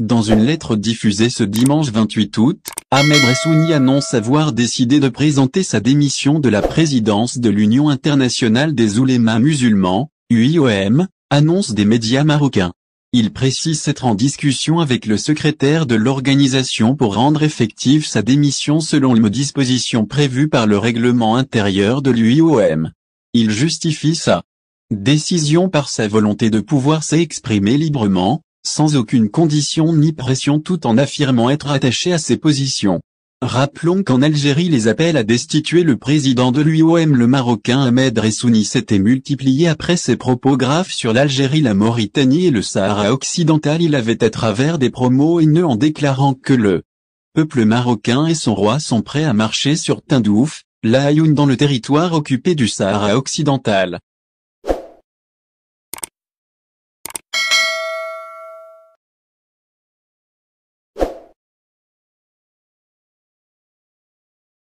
Dans une lettre diffusée ce dimanche 28 août, Ahmed Ressouni annonce avoir décidé de présenter sa démission de la présidence de l'Union internationale des oulémas musulmans, UIOM, annonce des médias marocains. Il précise être en discussion avec le secrétaire de l'organisation pour rendre effective sa démission selon les dispositions prévues par le règlement intérieur de l'UIOM. Il justifie sa décision par sa volonté de pouvoir s'exprimer librement, sans aucune condition ni pression tout en affirmant être attaché à ses positions. Rappelons qu'en Algérie les appels à destituer le président de l'UOM le Marocain Ahmed Ressouni s'étaient multipliés après ses propos graves sur l'Algérie la Mauritanie et le Sahara occidental. Il avait à travers des promos ne en déclarant que le peuple marocain et son roi sont prêts à marcher sur Tindouf, la Hayoun dans le territoire occupé du Sahara occidental.